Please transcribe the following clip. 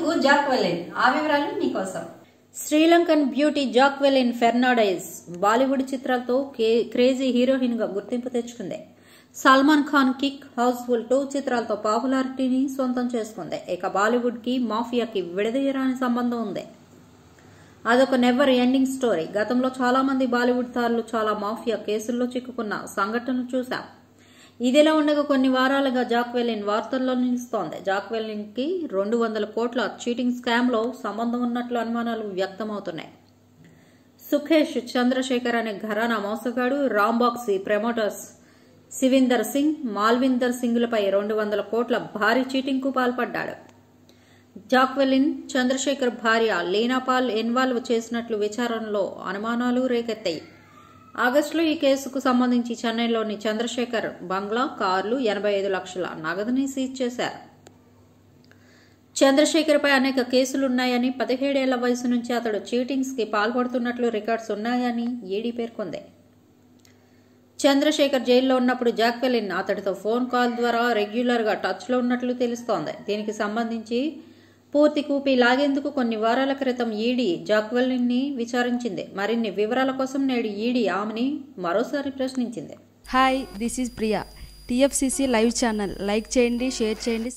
ఎందుకు జాక్వెలిన్ ఆ వివరాలు మీకోసం Sri Lankan beauty Jacqueline Fernandez Bollywood చిత్రాలతో క్రేజీ హీరోయిన్ గా గుర్తింపు తెచ్చుకుంది సల్మాన్ ఖాన్ కిక్ హౌస్ఫుల్ టూ చిత్రాలతో పాపులారిటీని సొంతం చేసుకుంది ఇక బాలీవుడ్ కి మాఫియాకి విడదీయరాని సంబంధం ఉంది అదొక నెవర్ ఎండింగ్ స్టోరీ గతంలో చాలా మంది బాలీవుడ్ తారులు చాలా మాఫియా కేసుల్లో చిక్కుకున్న సంఘటనలు చూశాం ఇదిలా ఉండగా కొన్ని వారాలుగా జాక్వెలిన్ వార్తల్లో నిలుస్తోంది జాక్ రెండు వందల కోట్ల చీటింగ్ స్కామ్లో సంబంధం ఉన్నట్లు అనుమానాలు వ్యక్తమవుతున్నాయి సుఖేష్ చంద్రశేఖర్ అనే ఘరానా మోసగాడు రాంబాక్సీ ప్రమోటర్స్ శివిందర్ సింగ్ మాల్విందర్ సింగ్లపై రెండు వందల కోట్ల భారీ చీటింగ్కు పాల్పడ్డాడు జాక్వెలిన్ చంద్రశేఖర్ భార్య లీనాపాల్ ఇన్వాల్వ్ చేసినట్లు విచారణలో అనుమానాలు రేకెత్తాయి ఆగస్టులో ఈ కేసుకు సంబంధించి చెన్నైలోని చంద్రశేఖర్ బంగ్లా కార్లు ఎనభై ఐదు లక్షల నగదుని సీజ్ చేశారు చంద్రశేఖర్పై అనేక కేసులున్నాయని పదిహేడేళ్ల వయసు నుంచి అతడు చీటింగ్స్కి పాల్పడుతున్నట్లు రికార్డ్స్ ఉన్నాయని ఈడీ పేర్కొంది చంద్రశేఖర్ జైల్లో ఉన్నప్పుడు జాక్వెలిన్ అతడితో ఫోన్ కాల్ ద్వారా రెగ్యులర్గా టచ్లో ఉన్నట్లు తెలుస్తోంది దీనికి సంబంధించి పూర్తి కూపి లాగేందుకు కొన్ని వారాల క్రితం ఈడీ జాక్వెల్ని విచారించింది మరిన్ని వివరాల కోసం నేడు ఈడీ ఆమెని మరోసారి ప్రశ్నించింది hi this is Priya TFCC live channel like చేయండి షేర్ చేయండి